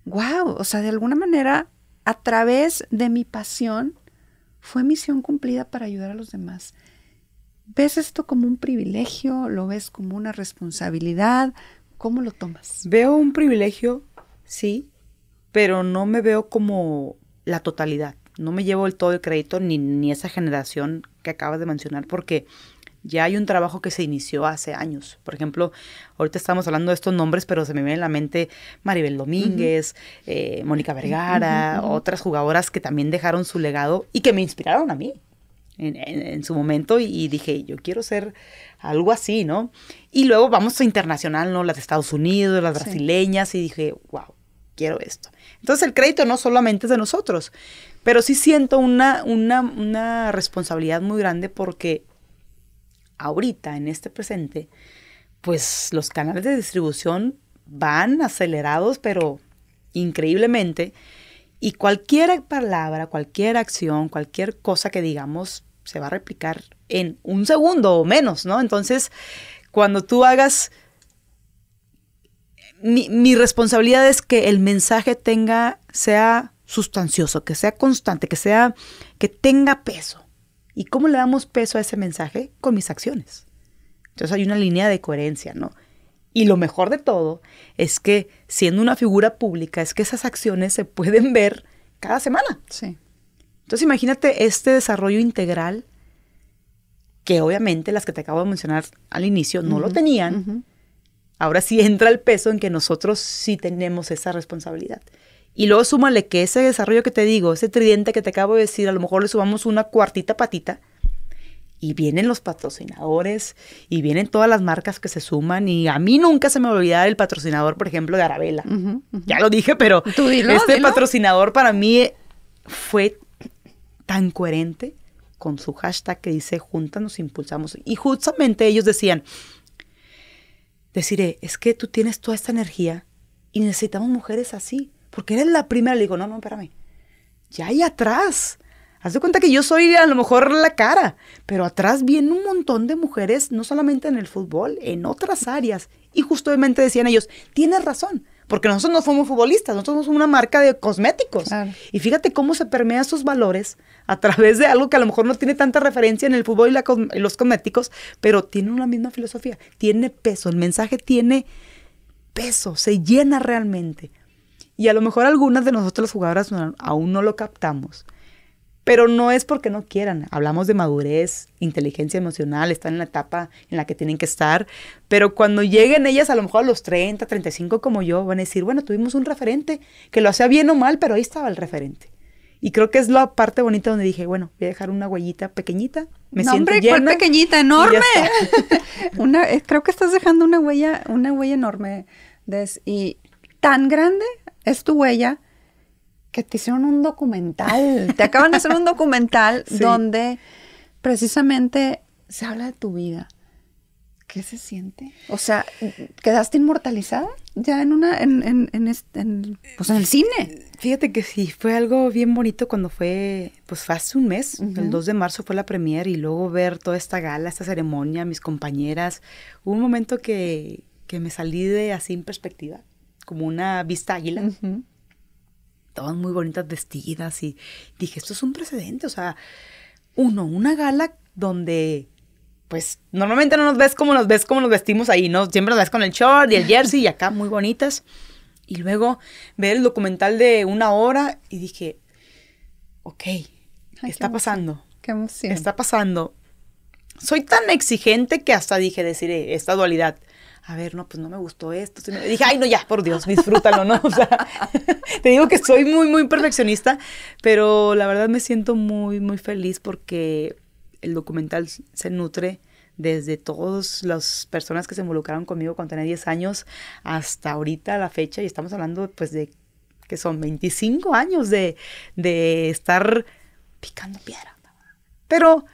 wow, o sea, de alguna manera, a través de mi pasión, fue misión cumplida para ayudar a los demás. ¿Ves esto como un privilegio? ¿Lo ves como una responsabilidad? ¿Cómo lo tomas? Veo un privilegio, sí, pero no me veo como la totalidad. No me llevo el todo el crédito ni, ni esa generación que acabas de mencionar, porque ya hay un trabajo que se inició hace años. Por ejemplo, ahorita estamos hablando de estos nombres, pero se me viene en la mente Maribel Domínguez, eh, Mónica Vergara, otras jugadoras que también dejaron su legado y que me inspiraron a mí. En, su momento y, dije, yo quiero ser algo así, ¿no? Y luego vamos a internacional, ¿no? Las de Estados Unidos, las brasileñas, y dije, wow, quiero esto. Entonces el crédito no solamente es de nosotros, pero sí siento una, una, responsabilidad muy grande porque ahorita, en este presente, pues los canales de distribución van acelerados, pero increíblemente. Y cualquier palabra, cualquier acción, cualquier cosa que digamos se va a replicar en un segundo o menos, ¿no? Entonces, cuando tú hagas... Mi, mi responsabilidad es que el mensaje tenga, sea sustancioso, que sea constante, que sea que tenga peso. ¿Y cómo le damos peso a ese mensaje? Con mis acciones. Entonces hay una línea de coherencia, ¿no? Y lo mejor de todo es que siendo una figura pública es que esas acciones se pueden ver cada semana. Sí. Entonces imagínate este desarrollo integral que obviamente las que te acabo de mencionar al inicio no lo tenían. Ahora sí entra el peso en que nosotros sí tenemos esa responsabilidad. Y luego súmale que ese desarrollo que te digo, ese tridente que te acabo de decir, a lo mejor le sumamos una cuartita patita. Y vienen los patrocinadores y vienen todas las marcas que se suman. Y a mí nunca se me olvida el patrocinador, por ejemplo, de Arabella. Ya lo dije, pero este patrocinador para mí fue tan coherente con su hashtag que dice juntas nos impulsamos. Y justamente ellos decían, deciré, es que tú tienes toda esta energía y necesitamos mujeres así porque eres la primera. Le digo, no, no, espérame. Ya ahí atrás. Haz de cuenta que yo soy a lo mejor la cara, pero atrás viene un montón de mujeres, no solamente en el fútbol, en otras áreas. Y justamente decían ellos, tienes razón, porque nosotros no somos futbolistas, nosotros somos una marca de cosméticos. Y fíjate cómo se permea esos valores a través de algo que a lo mejor no tiene tanta referencia en el fútbol y, y los cosméticos, pero tiene una misma filosofía, tiene peso, el mensaje tiene peso, se llena realmente. Y a lo mejor algunas de nosotros las jugadoras aún no lo captamos. Pero no es porque no quieran. Hablamos de madurez, inteligencia emocional, están en la etapa en la que tienen que estar. Pero cuando lleguen ellas, a lo mejor a los 30, 35 como yo, van a decir, bueno, tuvimos un referente que lo hacía bien o mal, pero ahí estaba el referente. Y creo que es la parte bonita donde dije, bueno, voy a dejar una huellita pequeñita. Me siento llena. pequeñita? ¡Enorme! Eh, creo que estás dejando una huella, una huella enorme. y tan grande es tu huella, que te hicieron un documental, te acaban de hacer un documental donde precisamente se habla de tu vida. ¿Qué se siente? O sea, ¿quedaste inmortalizada ya en una, en, pues, el cine? Fíjate que sí, fue algo bien bonito cuando fue, pues hace un mes, el 2 de marzo fue la premier y luego ver toda esta gala, esta ceremonia, mis compañeras, hubo un momento que, que me salí de así en perspectiva como una vista águila. Todas muy bonitas vestidas y dije, esto es un precedente, o sea, uno, una gala donde pues normalmente no nos ves como nos ves como nos vestimos ahí, ¿no? Siempre nos ves con el short y el jersey y acá muy bonitas. Y luego ver el documental de una hora y dije, ok, está pasando. Qué emoción. Está pasando. Soy tan exigente que hasta dije decir esta dualidad a ver, no, pues no me gustó esto. dije, ay, no, ya, por Dios, disfrútalo, ¿no? O sea, te digo que soy muy, muy perfeccionista, pero la verdad me siento muy, muy feliz porque el documental se nutre desde todas las personas que se involucraron conmigo cuando tenía 10 años hasta ahorita la fecha y estamos hablando pues de que son 25 años de, de estar picando piedra. Pero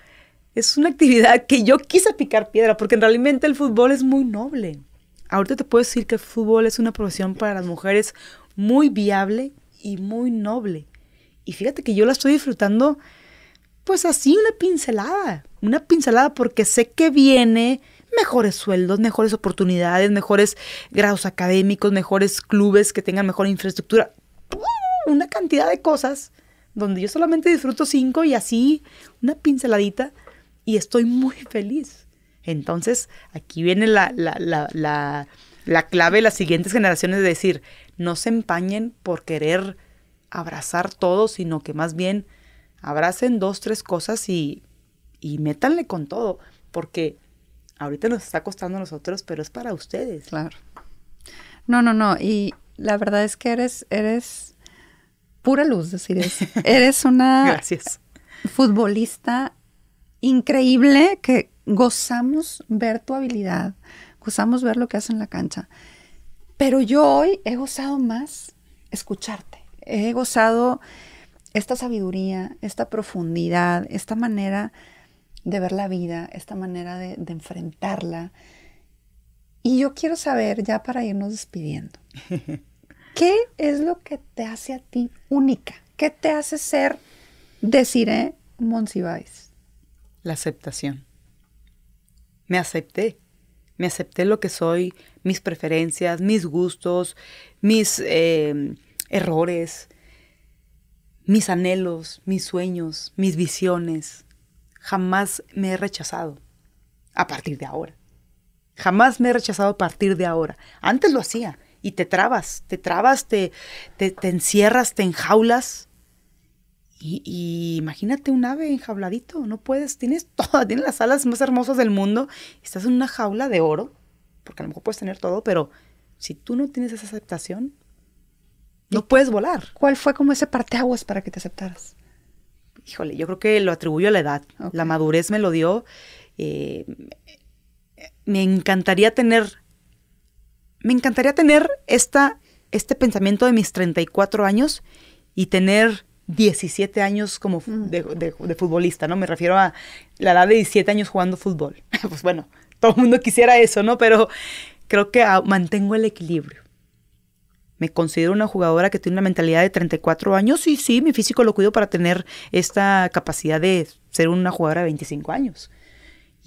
es una actividad que yo quise picar piedra, porque realmente el fútbol es muy noble. Ahorita te puedo decir que el fútbol es una profesión para las mujeres muy viable y muy noble. Y fíjate que yo la estoy disfrutando pues así una pincelada, una pincelada porque sé que viene mejores sueldos, mejores oportunidades, mejores grados académicos, mejores clubes que tengan mejor infraestructura, una cantidad de cosas donde yo solamente disfruto cinco y así una pinceladita y estoy muy feliz. Entonces, aquí viene la, clave de las siguientes generaciones de decir, no se empañen por querer abrazar todo, sino que más bien abracen dos, tres cosas y, y métanle con todo, porque ahorita nos está costando a nosotros, pero es para ustedes. Claro. No, no, no. Y la verdad es que eres, eres pura luz, decir eso. Eres una Gracias. futbolista increíble que gozamos ver tu habilidad, gozamos ver lo que haces en la cancha. Pero yo hoy he gozado más escucharte, he gozado esta sabiduría, esta profundidad, esta manera de ver la vida, esta manera de, enfrentarla. Y yo quiero saber, ya para irnos despidiendo, ¿qué es lo que te hace a ti única? ¿Qué te hace ser, deciré, eh, Monsiváis? la aceptación. Me acepté. Me acepté lo que soy, mis preferencias, mis gustos, mis em, errores, mis anhelos, mis sueños, mis visiones. Jamás me he rechazado a partir de ahora. Jamás me he rechazado a partir de ahora. Antes lo hacía y te trabas, te trabas, te, te encierras, te enjaulas y, imagínate un ave enjauladito, no puedes, tienes todas, tienes las alas más hermosas del mundo, estás en una jaula de oro, porque a lo mejor puedes tener todo, pero si tú no tienes esa aceptación, no puedes volar. ¿Cuál fue como ese parteaguas para que te aceptaras? Híjole, yo creo que lo atribuyo a la edad. La madurez me lo dio. Eh, me encantaría tener, me encantaría tener esta, este pensamiento de mis 34 años y tener 17 años como mm. de, futbolista, ¿no? Me refiero a la edad de 17 años jugando fútbol. pues bueno, todo el mundo quisiera eso, ¿no? Pero creo que mantengo el equilibrio. Me considero una jugadora que tiene una mentalidad de 34 años y sí, mi físico lo cuido para tener esta capacidad de ser una jugadora de 25 años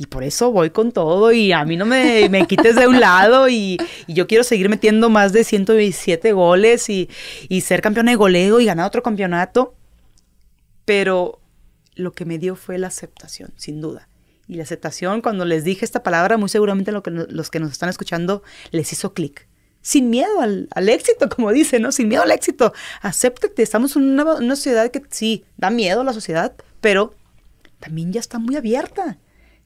y por eso voy con todo y a mí no me, quites de un lado y, yo quiero seguir metiendo más de 117 goles y, ser campeona de goleo y ganar otro campeonato. Pero lo que me dio fue la aceptación, sin duda. Y la aceptación, cuando les dije esta palabra, muy seguramente que, los que nos están escuchando les hizo clic. Sin miedo al, éxito, como dice, ¿no? Sin miedo al éxito. Acéptate. Estamos en una, una sociedad que sí, da miedo a la sociedad, pero también ya está muy abierta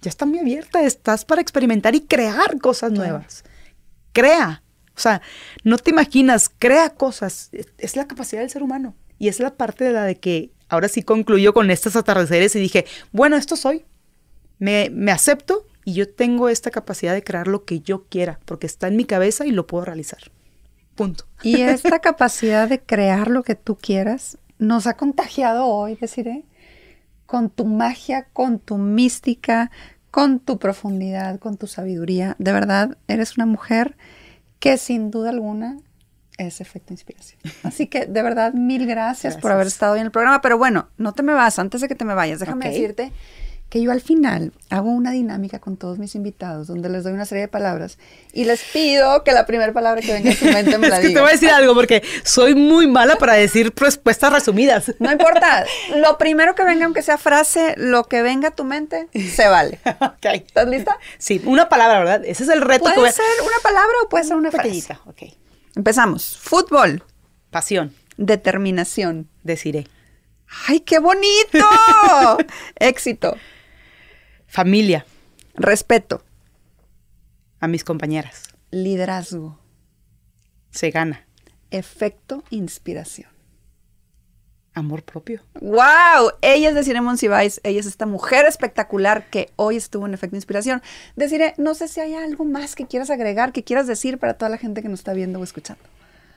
ya está muy abierta, estás para experimentar y crear cosas nuevas. Crea. O sea, no te imaginas, crea cosas. Es la capacidad del ser humano. Y es la parte de la de que ahora sí concluyo con estas atardeceres y dije, bueno, esto soy. Me, me acepto y yo tengo esta capacidad de crear lo que yo quiera, porque está en mi cabeza y lo puedo realizar. Punto. Y esta capacidad de crear lo que tú quieras nos ha contagiado hoy, deciré, ¿eh? con tu magia, con tu mística, con tu profundidad, con tu sabiduría. De verdad, eres una mujer que sin duda alguna es efecto inspiración. Así que de verdad, mil gracias, por haber estado hoy en el programa. Pero bueno, no te me vas, antes de que te me vayas, déjame decirte que yo al final hago una dinámica con todos mis invitados donde les doy una serie de palabras y les pido que la primera palabra que venga a tu mente me la diga. es te voy a decir algo porque soy muy mala para decir respuestas resumidas. No importa, lo primero que venga, aunque sea frase, lo que venga a tu mente, se vale. ¿Estás lista? Sí, una palabra, ¿verdad? Ese es el reto. Puede ser una palabra o puede ser una frase. Okay. Empezamos. Fútbol. Pasión. Determinación. Deciré. ¡Ay, qué bonito! Éxito. Familia. Respeto. A mis compañeras. Liderazgo. Se gana. Efecto inspiración. Amor propio. ¡Wow! Ella es Desiree Monsiváis, ella es esta mujer espectacular que hoy estuvo en Efecto Inspiración. Desiree, no sé si hay algo más que quieras agregar, que quieras decir para toda la gente que nos está viendo o escuchando.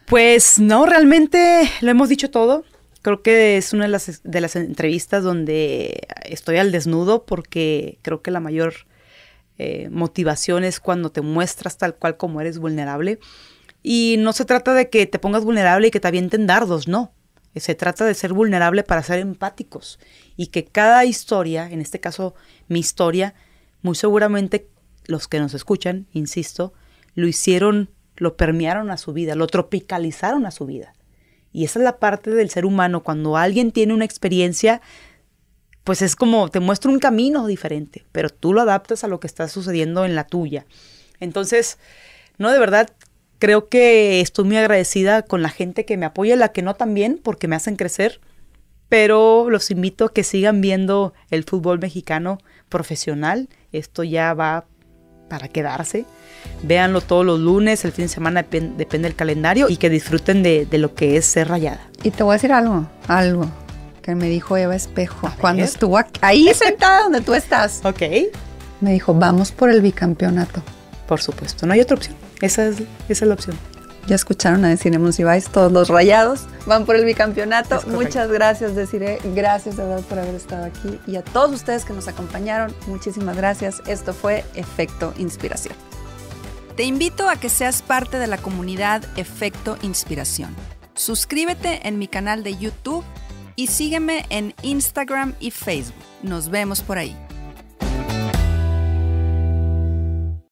Pues no, realmente lo hemos dicho todo. Creo que es una las, de las entrevistas donde estoy al desnudo porque creo que la mayor eh, motivación es cuando te muestras tal cual como eres vulnerable. Y no se trata de que te pongas vulnerable y que te avienten dardos, no. Se trata de ser vulnerable para ser empáticos y que cada historia, en este caso mi historia, muy seguramente los que nos escuchan, insisto, lo hicieron, lo permearon a su vida, lo tropicalizaron a su vida. Y esa es la parte del ser humano, cuando alguien tiene una experiencia pues es como te muestro un camino diferente, pero tú lo adaptas a lo que está sucediendo en la tuya. Entonces, no, de verdad, creo que estoy muy agradecida con la gente que me apoya, la que no también, porque me hacen crecer, pero los invito a que sigan viendo el fútbol mexicano profesional. Esto ya va para quedarse. Véanlo todos los lunes, el fin de semana depende del calendario y que disfruten de, de lo que es ser rayada. Y te voy a decir algo, algo que me dijo Eva Espejo cuando estuvo ahí sentada donde tú estás. Ok. Me dijo, vamos por el bicampeonato. Por supuesto, no hay otra opción. Esa es, es la opción. Ya escucharon a Decir Monsiváis, todos los rayados van por el bicampeonato. Muchas gracias, Deciré. Gracias de verdad por haber estado aquí. Y a todos ustedes que nos acompañaron, muchísimas gracias. Esto fue Efecto Inspiración. Te invito a que seas parte de la comunidad Efecto Inspiración. Suscríbete en mi canal de YouTube y sígueme en Instagram y Facebook. Nos vemos por ahí.